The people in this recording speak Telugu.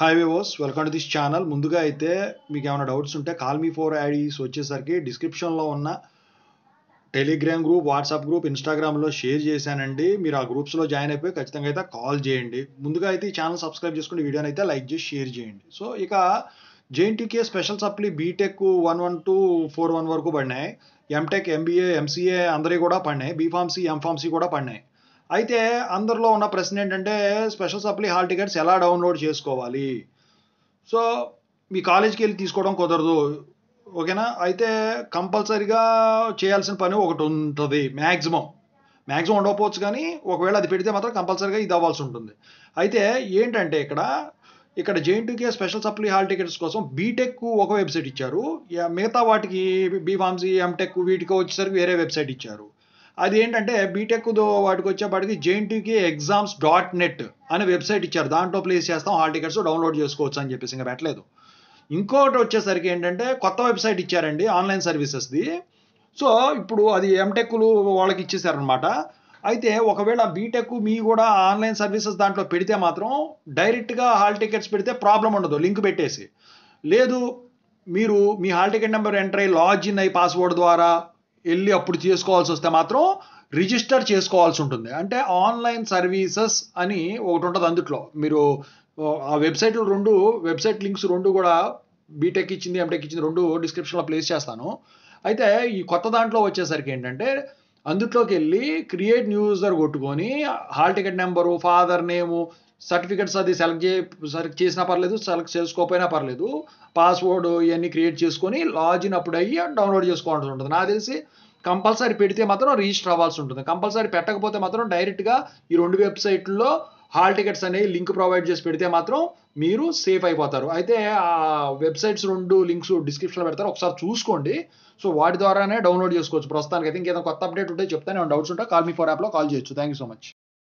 హాయ్ వివోస్ వెల్కమ్ టు దిస్ ఛానల్ ముందుగా అయితే మీకు ఏమైనా డౌట్స్ ఉంటే కాల్ మీ ఫోర్ ఐడీస్ వచ్చేసరికి డిస్క్రిప్షన్లో ఉన్న టెలిగ్రామ్ గ్రూప్ వాట్సాప్ గ్రూప్ ఇన్స్టాగ్రామ్లో షేర్ చేశానండి మీరు ఆ గ్రూప్స్లో జాయిన్ అయిపోయి ఖచ్చితంగా అయితే కాల్ చేయండి ముందుగా అయితే ఈ ఛానల్ సబ్స్క్రైబ్ చేసుకుని వీడియోని అయితే లైక్ చేసి షేర్ చేయండి సో ఇక JNTK special supply BTech one one two four one వరకు పడినాయి ఎంటెక్ ఎంబీఏ ఎంసీఏ అందరివి కూడా పడినాయి బీఫార్మసీ ఎంఫార్మసీ కూడా పడినాయి అయితే అందరిలో ఉన్న ప్రశ్న ఏంటంటే స్పెషల్ సప్లీ హాల్ టికెట్స్ ఎలా డౌన్లోడ్ చేసుకోవాలి సో మీ కాలేజ్కి వెళ్ళి తీసుకోవడం కుదరదు ఓకేనా అయితే కంపల్సరీగా చేయాల్సిన పని ఒకటి ఉంటుంది మ్యాక్సిమం మ్యాక్సిమం ఉండకపోవచ్చు కానీ ఒకవేళ అది పెడితే మాత్రం కంపల్సరీగా ఇది అవ్వాల్సి ఉంటుంది అయితే ఏంటంటే ఇక్కడ ఇక్కడ JNTK special supply hall tickets కోసం బీటెక్ ఒక వెబ్సైట్ ఇచ్చారు మిగతా వాటికి బీఫామ్సీ ఎంటెక్ వీటికి వచ్చేసరికి వేరే వెబ్సైట్ ఇచ్చారు అది ఏంటంటే బీటెక్ వాటికి వచ్చేపాటికి జేఎన్టీకి ఎగ్జామ్స్ డాట్ నెట్ అనే వెబ్సైట్ ఇచ్చారు దాంట్లో ప్లేస్ చేస్తాం హాల్ టికెట్స్ డౌన్లోడ్ చేసుకోవచ్చు అని చెప్పేసి ఇంకా పెట్టలేదు ఇంకోటి వచ్చేసరికి ఏంటంటే కొత్త వెబ్సైట్ ఇచ్చారండి ఆన్లైన్ సర్వీసెస్ది సో ఇప్పుడు అది ఎంటెక్లు వాళ్ళకి ఇచ్చేసారనమాట అయితే ఒకవేళ బీటెక్ మీ కూడా ఆన్లైన్ సర్వీసెస్ దాంట్లో పెడితే మాత్రం డైరెక్ట్గా హాల్ టికెట్స్ పెడితే ప్రాబ్లం ఉండదు లింక్ పెట్టేసి లేదు మీరు మీ హాల్ టికెట్ నెంబర్ ఎంటర్ అయ్యి లాగిన్ అయ్యి పాస్వర్డ్ ద్వారా వెళ్ళి అప్పుడు చేసుకోవాల్సి వస్తే మాత్రం రిజిస్టర్ చేసుకోవాల్సి ఉంటుంది అంటే ఆన్లైన్ సర్వీసెస్ అని ఒకటి ఉంటుంది అందుట్లో మీరు ఆ వెబ్సైట్లు రెండు వెబ్సైట్ లింక్స్ రెండు కూడా బీటెక్ ఇచ్చింది ఎంటెక్ ఇచ్చింది రెండు డిస్క్రిప్షన్లో ప్లేస్ చేస్తాను అయితే ఈ కొత్త దాంట్లో వచ్చేసరికి ఏంటంటే అందుట్లోకి వెళ్ళి క్రియేట్ న్యూ యూజర్ కొట్టుకొని hall ticket number father name certificates అది సెలెక్ట్ చే సెలెక్ట్ చేసినా పర్లేదు సెలెక్ట్ చేసుకోకపోయినా పర్లేదు పాస్వర్డ్ ఇవన్నీ క్రియేట్ చేసుకొని లాగిన్ అప్పుడు అయ్యి డౌన్లోడ్ చేసుకోవాల్సి ఉంటుంది నాకు తెలిసి కంపల్సరీ పెడితే మాత్రం రిజిస్టర్ అవ్వాల్సి ఉంటుంది కంపల్సరీ పెట్టకపోతే మాత్రం డైరెక్ట్గా ఈ రెండు వెబ్సైట్లో హాల్ టికెట్స్ అనేవి లింక్ ప్రొవైడ్ చేసి పెడితే మాత్రం మీరు సేఫ్ అయిపోతారు అయితే ఆ వెబ్సైట్స్ రెండు లింక్స్ డిస్క్రిప్షన్లో పెడతారు ఒకసారి చూసుకోండి సో వాటి ద్వారానే డౌన్లోడ్ చేసుకోవచ్చు ప్రస్తుతానికి అయితే ఇంకేదైనా కొత్త అప్డేట్ ఉంటే చెప్తాను డౌట్స్ ఉంటే కాల్ మీ ఫోర్ యాప్లో కాల్ చేయొచ్చు థ్యాంక్ యూ సో మచ్